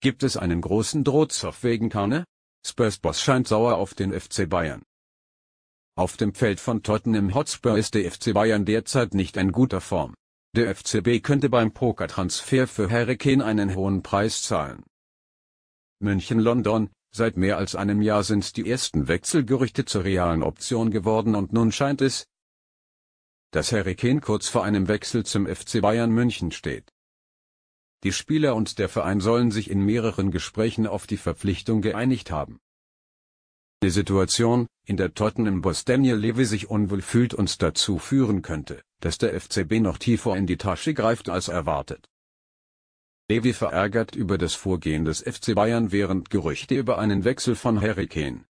Gibt es einen großen Drohzoff wegen Karne? Spurs-Boss scheint sauer auf den FC Bayern. Auf dem Feld von Tottenham Hotspur ist der FC Bayern derzeit nicht in guter Form. Der FCB könnte beim Pokertransfer für Harry Kane einen hohen Preis zahlen. München-London, seit mehr als einem Jahr sind die ersten Wechselgerüchte zur realen Option geworden und nun scheint es, dass Harry Kane kurz vor einem Wechsel zum FC Bayern München steht. Die Spieler und der Verein sollen sich in mehreren Gesprächen auf die Verpflichtung geeinigt haben. Die Situation, in der Tottenham-Boss Daniel Levy sich unwohl fühlt und dazu führen könnte, dass der FCB noch tiefer in die Tasche greift als erwartet. Levy verärgert über das Vorgehen des FC Bayern während Gerüchte über einen Wechsel von Harry Kane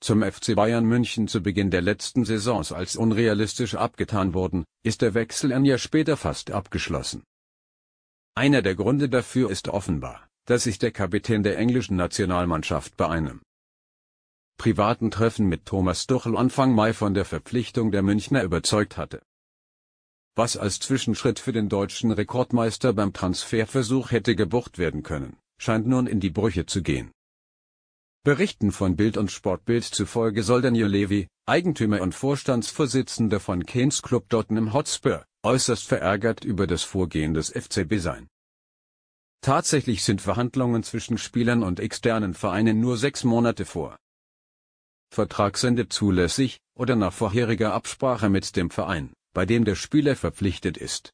zum FC Bayern München zu Beginn der letzten Saisons als unrealistisch abgetan wurden, ist der Wechsel ein Jahr später fast abgeschlossen. Einer der Gründe dafür ist offenbar, dass sich der Kapitän der englischen Nationalmannschaft bei einem privaten Treffen mit Thomas Tuchel Anfang Mai von der Verpflichtung der Münchner überzeugt hatte. Was als Zwischenschritt für den deutschen Rekordmeister beim Transferversuch hätte gebucht werden können, scheint nun in die Brüche zu gehen. Berichten von Bild und Sportbild zufolge soll Daniel Levy, Eigentümer und Vorstandsvorsitzender von Keynes Club Tottenham Hotspur, äußerst verärgert über das Vorgehen des FCB sein. Tatsächlich sind Verhandlungen zwischen Spielern und externen Vereinen nur sechs Monate vor Vertragsende zulässig, oder nach vorheriger Absprache mit dem Verein, bei dem der Spieler verpflichtet ist.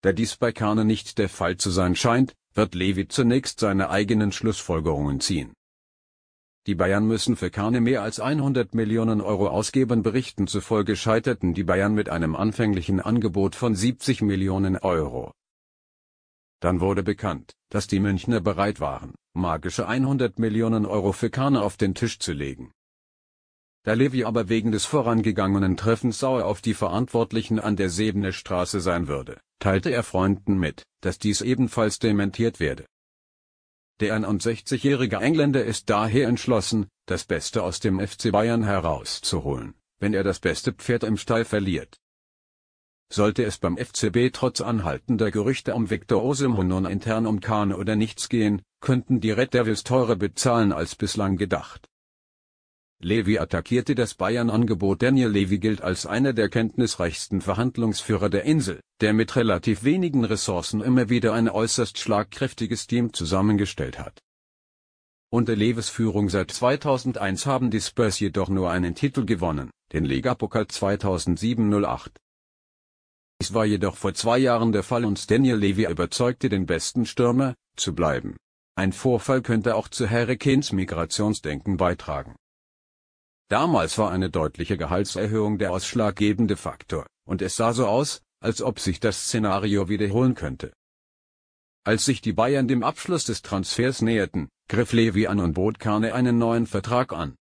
Da dies bei Kane nicht der Fall zu sein scheint, wird Levi zunächst seine eigenen Schlussfolgerungen ziehen. Die Bayern müssen für Karne mehr als 100 Millionen Euro ausgeben. Berichten zufolge scheiterten die Bayern mit einem anfänglichen Angebot von 70 Millionen Euro. Dann wurde bekannt, dass die Münchner bereit waren, magische 100 Millionen Euro für Karne auf den Tisch zu legen. Da Levi aber wegen des vorangegangenen Treffens sauer auf die Verantwortlichen an der Sebener Straße sein würde, teilte er Freunden mit, dass dies ebenfalls dementiert werde. Der 61-jährige Engländer ist daher entschlossen, das Beste aus dem FC Bayern herauszuholen, wenn er das beste Pferd im Stall verliert. Sollte es beim FCB trotz anhaltender Gerüchte um Victor Osimhen nun intern um Kahn oder nichts gehen, könnten die Red Devils teurer bezahlen als bislang gedacht. Levy attackierte das Bayern-Angebot. Daniel Levy gilt als einer der kenntnisreichsten Verhandlungsführer der Insel, der mit relativ wenigen Ressourcen immer wieder ein äußerst schlagkräftiges Team zusammengestellt hat. Unter Leves Führung seit 2001 haben die Spurs jedoch nur einen Titel gewonnen, den Ligapokal 2007-08. Es war jedoch vor zwei Jahren der Fall und Daniel Levy überzeugte den besten Stürmer, zu bleiben. Ein Vorfall könnte auch zu Harry Hurricanes Migrationsdenken beitragen. Damals war eine deutliche Gehaltserhöhung der ausschlaggebende Faktor, und es sah so aus, als ob sich das Szenario wiederholen könnte. Als sich die Bayern dem Abschluss des Transfers näherten, griff Levi an und bot Karne einen neuen Vertrag an.